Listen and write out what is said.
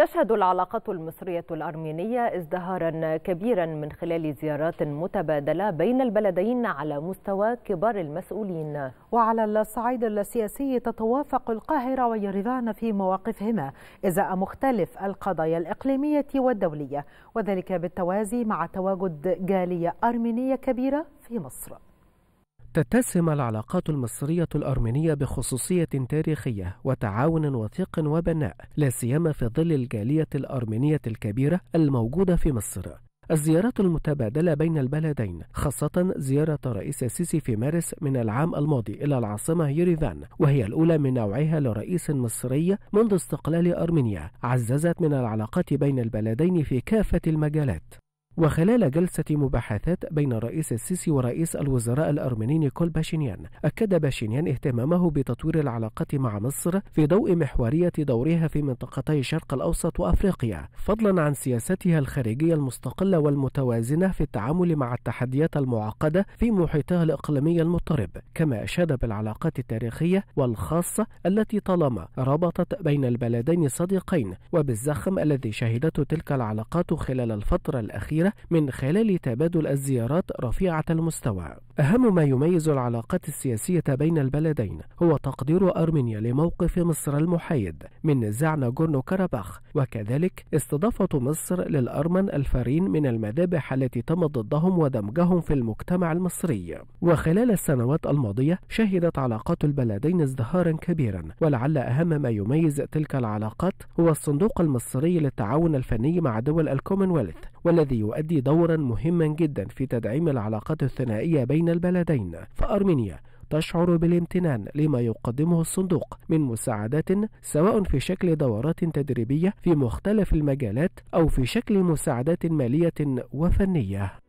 تشهد العلاقات المصرية الأرمينية ازدهارا كبيرا من خلال زيارات متبادلة بين البلدين على مستوى كبار المسؤولين وعلى الصعيد السياسي تتوافق القاهرة ويريفان في مواقفهما إزاء مختلف القضايا الإقليمية والدولية وذلك بالتوازي مع تواجد جالية أرمينية كبيرة في مصر تتسم العلاقات المصرية الأرمينية بخصوصية تاريخية وتعاون وثيق وبناء لا سيما في ظل الجالية الأرمينية الكبيرة الموجودة في مصر الزيارات المتبادلة بين البلدين خاصة زيارة رئيس السيسي في مارس من العام الماضي إلى العاصمة يريفان وهي الأولى من نوعها لرئيس مصري منذ استقلال أرمينيا عززت من العلاقات بين البلدين في كافة المجالات وخلال جلسة مباحثات بين الرئيس السيسي ورئيس الوزراء الأرمني نيكول باشينيان أكد باشينيان اهتمامه بتطوير العلاقات مع مصر في ضوء محورية دورها في منطقتي الشرق الأوسط وأفريقيا فضلا عن سياستها الخارجية المستقلة والمتوازنة في التعامل مع التحديات المعقدة في محيطها الإقليمي المضطرب كما أشاد بالعلاقات التاريخية والخاصة التي طالما ربطت بين البلدين صديقين وبالزخم الذي شهدته تلك العلاقات خلال الفترة الأخيرة الكثيرة من خلال تبادل الزيارات رفيعة المستوى. أهم ما يميز العلاقات السياسية بين البلدين هو تقدير أرمينيا لموقف مصر المحايد من نزاع ناجورنو كاراباخ وكذلك استضافة مصر للأرمن الفارين من المذابح التي تم ضدهم ودمجهم في المجتمع المصري وخلال السنوات الماضية شهدت علاقات البلدين ازدهارا كبيرا ولعل أهم ما يميز تلك العلاقات هو الصندوق المصري للتعاون الفني مع دول الكومنولث والذي يؤدي دورا مهما جدا في تدعيم العلاقات الثنائية بين البلدين فأرمينيا تشعر بالامتنان لما يقدمه الصندوق من مساعدات سواء في شكل دورات تدريبية في مختلف المجالات أو في شكل مساعدات مالية وفنية